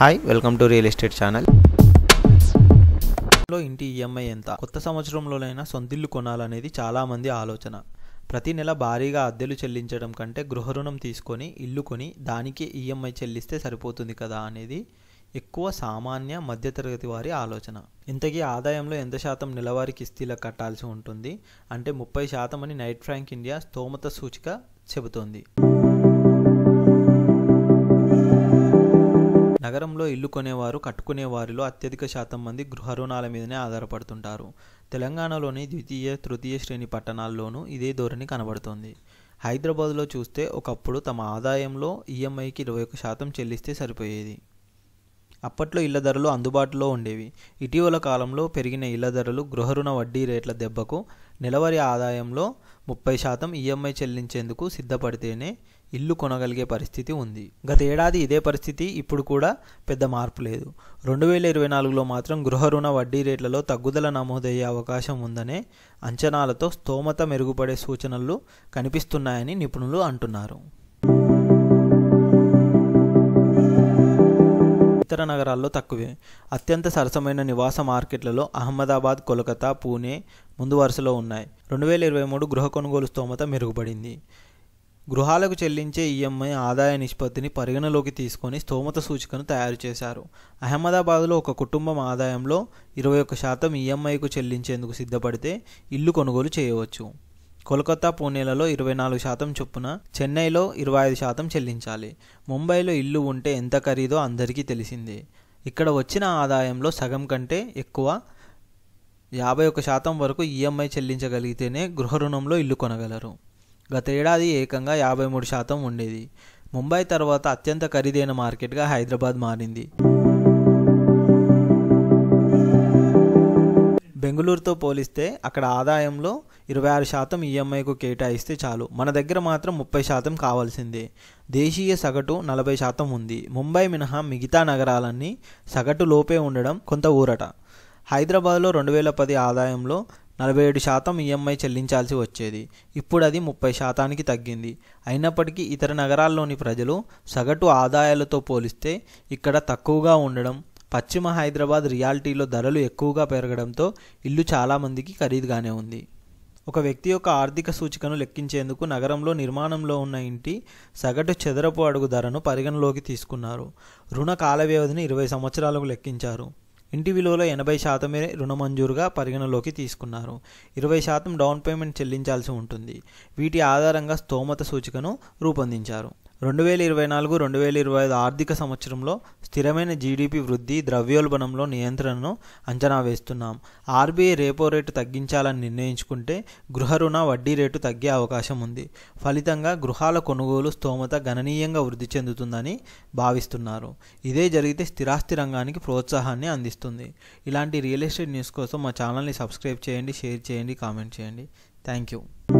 hi welcome to real estate channel లో ఇంటి EMI e ఎంత కొత్త సంవత్సరంలోనైనా సొంతిల్లు కొనాలనేది చాలామంది ఆలోచన ప్రతి నెల భారీగా అద్దెలు చెల్లించడం కంటే గృహ రుణం తీసుకొని ఇల్లు కొని దానికి ఈఎంఐ e చెల్లిస్తే సరిపోతుంది కదా అనేది ఎక్కువ సామాన్య మధ్యతరగతి వారి ఆలోచన ఇంతకీ ఆదాయంలో ఎంత శాతం నెలవారీ కిస్తీల కట్టాల్సి ఉంటుంది అంటే ముప్పై శాతం అని నైట్ ఫ్రాంక్ ఇండియా స్తోమత సూచిక చెబుతోంది రాష్ట్రంలో ఇల్లు కొనేవారు కట్టుకునే వారిలో అత్యధిక శాతం మంది గృహ రుణాల మీదనే ఆధారపడుతుంటారు తెలంగాణలోని ద్వితీయ తృతీయ శ్రేణి పట్టణాల్లోనూ ఇదే ధోరణి కనబడుతోంది హైదరాబాద్లో చూస్తే ఒకప్పుడు తమ ఆదాయంలో ఈఎంఐకి ఇరవై ఒక శాతం చెల్లిస్తే సరిపోయేది అప్పట్లో ఇళ్ల ధరలు అందుబాటులో ఉండేవి ఇటీవల కాలంలో పెరిగిన ఇళ్ల ధరలు గృహ రుణ వడ్డీ రేట్ల దెబ్బకు నెలవారీ ఆదాయంలో ముప్పై శాతం ఈఎంఐ చెల్లించేందుకు సిద్ధపడితేనే ఇల్లు కొనగలిగే పరిస్థితి ఉంది గత ఏడాది ఇదే పరిస్థితి ఇప్పుడు కూడా పెద్ద మార్పు లేదు రెండు వేల ఇరవై నాలుగులో మాత్రం గృహ రుణ వడ్డీ రేట్లలో తగ్గుదల నమోదయ్యే అవకాశం ఉందనే అంచనాలతో స్తోమత మెరుగుపడే సూచనలు కనిపిస్తున్నాయని నిపుణులు అంటున్నారు ఇతర నగరాల్లో తక్కువే అత్యంత సరసమైన నివాస మార్కెట్లలో అహ్మదాబాద్ కోలకతా పూణే ముందు వరుసలో ఉన్నాయి రెండు వేల ఇరవై మూడు గృహ కొనుగోలు స్తోమత మెరుగుపడింది గృహాలకు చెల్లించే ఈఎంఐ ఆదాయ నిష్పత్తిని పరిగణలోకి తీసుకొని స్తోమత సూచికను తయారు చేశారు అహ్మదాబాద్లో ఒక కుటుంబం ఆదాయంలో ఇరవై ఒక్క శాతం ఈఎంఐకు చెల్లించేందుకు సిద్ధపడితే ఇల్లు కొనుగోలు చేయవచ్చు కోల్కతా పూణేలలో ఇరవై నాలుగు శాతం చొప్పున చెన్నైలో ఇరవై ఐదు శాతం చెల్లించాలి ముంబైలో ఇల్లు ఉంటే ఎంత ఖరీదో అందరికీ తెలిసిందే ఇక్కడ వచ్చిన ఆదాయంలో సగం కంటే ఎక్కువ యాభై ఒక శాతం వరకు ఈఎంఐ చెల్లించగలిగితేనే గృహ రుణంలో ఇల్లు కొనగలరు గత ఏడాది ఏకంగా యాభై మూడు శాతం ఉండేది ముంబై తర్వాత అత్యంత ఖరీదైన మార్కెట్గా హైదరాబాద్ మారింది బెంగళూరుతో పోలిస్తే అక్కడ ఆదాయంలో ఇరవై ఆరు శాతం ఈఎంఐకు కేటాయిస్తే చాలు మన దగ్గర మాత్రం ముప్పై శాతం కావాల్సిందే దేశీయ సగటు నలభై శాతం ఉంది ముంబై మినహా మిగతా నగరాలన్నీ సగటు లోపే ఉండడం కొంత ఊరట హైదరాబాద్లో రెండు వేల పది ఆదాయంలో నలభై ఏడు శాతం ఈఎంఐ చెల్లించాల్సి వచ్చేది ఇప్పుడు అది ముప్పై శాతానికి తగ్గింది అయినప్పటికీ ఇతర నగరాల్లోని ప్రజలు సగటు ఆదాయాలతో పోలిస్తే ఇక్కడ తక్కువగా ఉండడం పశ్చిమ హైదరాబాద్ రియాలిటీలో ధరలు ఎక్కువగా పెరగడంతో ఇల్లు చాలామందికి ఖరీదుగానే ఉంది ఒక వ్యక్తి యొక్క ఆర్థిక సూచికను లెక్కించేందుకు నగరంలో నిర్మాణంలో ఉన్న ఇంటి సగటు చదరపు అడుగు ధరను పరిగణలోకి తీసుకున్నారు రుణ కాల వ్యవధిని ఇరవై సంవత్సరాలకు లెక్కించారు ఇంటి విలువలో ఎనభై శాతమే రుణమంజూరుగా పరిగణలోకి తీసుకున్నారు ఇరవై శాతం డౌన్ పేమెంట్ చెల్లించాల్సి ఉంటుంది వీటి ఆధారంగా స్తోమత సూచికను రూపొందించారు రెండు వేల ఇరవై నాలుగు రెండు వేల ఇరవై ఐదు ఆర్థిక సంవత్సరంలో స్థిరమైన జీడిపి వృద్ధి ద్రవ్యోల్బణంలో నియంత్రణను అంచనా వేస్తున్నాం ఆర్బీఐ రేపో రేటు తగ్గించాలని నిర్ణయించుకుంటే గృహ రుణ వడ్డీ రేటు తగ్గే అవకాశం ఉంది ఫలితంగా గృహాల కొనుగోలు స్తోమత గణనీయంగా వృద్ధి చెందుతుందని భావిస్తున్నారు ఇదే జరిగితే స్థిరాస్తి రంగానికి ప్రోత్సాహాన్ని అందిస్తుంది ఇలాంటి రియల్ ఎస్టేట్ న్యూస్ కోసం మా ఛానల్ని సబ్స్క్రైబ్ చేయండి షేర్ చేయండి కామెంట్ చేయండి థ్యాంక్ యూ